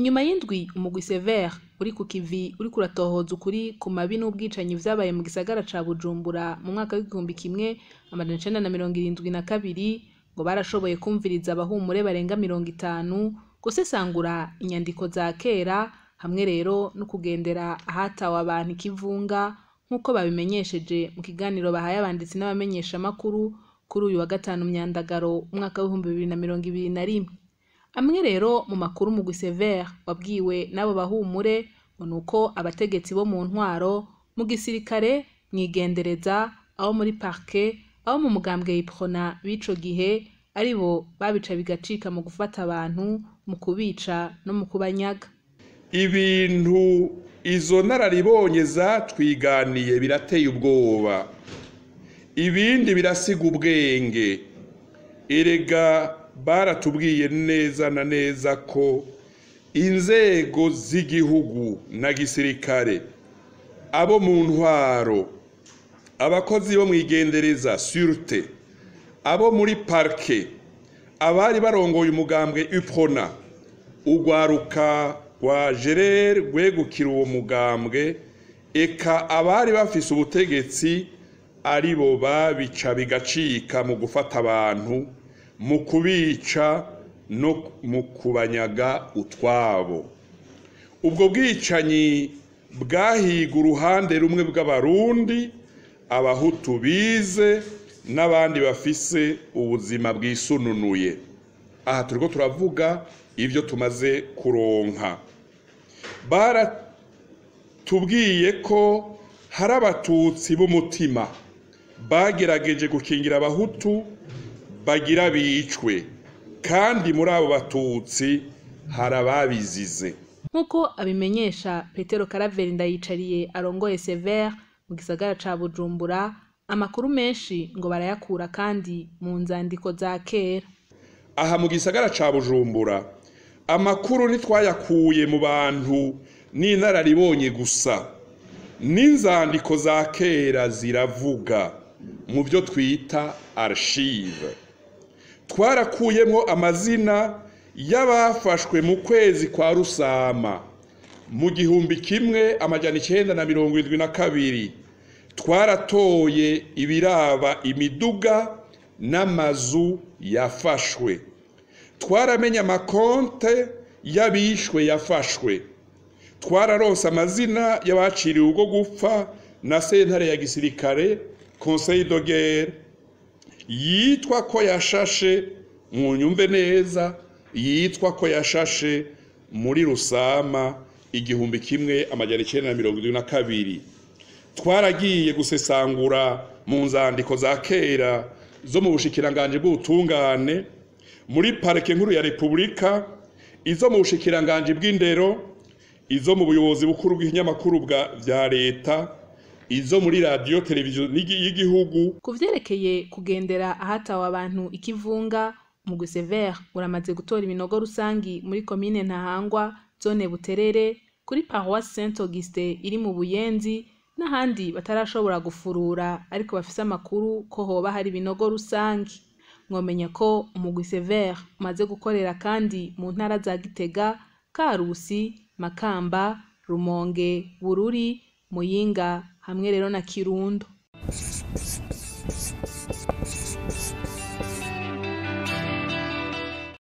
Inyuma y'indwi umugwi Sévère uri ku kivi uri uratohoza ukuri ku mabi n'ubwicanyi vyabaye mu gisagara ca Bujumbura mu mwaka w'igihumbi kimwe amajana icenda na mirongo irindwi na kabiri ngo barashoboye kumviriza abahumure barenga mirongo itanu gusesangura inyandiko za kera hamwe rero no kugendera ahatawe abantu ikivunga nk'uko babimenyesheje mu kiganiro bahaye abanditsi n'abamenyeshamakuru kuri uyu wa gatanu Myandagaro umwaka w'ibihumbi bibiri na mirongo ibiri na rimwe. amwe rero mu makuru mu Sever wabwiwe n'abo bahumure ngo ni uko abategetsi bo mu ntwaro mu gisirikare mwigendereza abo muri parke abo mu mugambwe yiprona b'ico gihe aribo babica bigacika mu gufata abantu mu kubica no mu kubanyaga ibintu izo nararibonye zatwiganiye birateye ubwoba ibindi birasiga ubwenge erega baratubwiye neza na neza ko inzego z'igihugu na gisirikare abo mu ntwaro abakozi bo mu igendereza surute abo muri parike abari barongoye umugambwe ipona urwaruka rwa gerere rwegukira uwo mugambwe eka abari bafise ubutegetsi aribo babica bigacika mu gufata abantu mu kubica no mu kubanyaga utwabo ubwo bwicanyi bwahiga uruhande rumwe bw'abarundi abahutu bize n'abandi bafise ubuzima bwisununuye aha turiho turavuga ibyo tumaze kuronka baratubwiye ko hari abatutsi b'umutima bagerageje gukingira abahutu bagira bicwe kandi muri abo batutsi hari ababizize nk'uko abimenyesha petero karaveri ndayicariye arongoye severe mu gisagara ca bujumbura amakuru menshi ngo barayakura kandi mu nzandiko za kera aha mu gisagara ca bujumbura amakuru ntitwayakuye mu bantu n'inararibonye gusa n'inzandiko za kera ziravuga mu byo twita arshive twarakuyemo amazina y'abafashwe mu kwezi kwa rusama mu gihumbi kimwe amajyana icyenda na mirongo irindwi na kabiri twaratoye ibiraba imiduga n'amazu yafashwe twaramenye amakonte y'abishwe yafashwe twararose amazina y'abaciriwe ubwo gupfa na sentare ya gisirikare conseil de guerre yitwa ko yashashe mwunyumve neza yitwa ko yashashe muri rusama igihumbi kimwe amajyana icyenda na mirongo irindwi na kabiri twaragiye gusesangura mu nzandiko za kera zo mu bushikiranganje bw'ubutungane muri parike nkuru ya repubulika izo mu bushikiranganje bw'indero izo mu buyobozi bukuru bw'ibinyamakuru bya leta izo muri radiyo televiziyo y'igihugu ku byerekeye kugendera ahatawe abantu ikivunga mu gusevera uramaze gutora ibinogo rusange muri komine ntahangwa zone buterere kuri paroisse saint auguste iri mu buyenzi n'ahandi batarashobora gufurura ariko bafise amakuru ko hoba hari ibinogo rusange. mwomenya ko umugwi sever umaze gukorera kandi mu ntara za gitega karusi makamba rumonge bururi Muyinga hamwe rero na Kirundo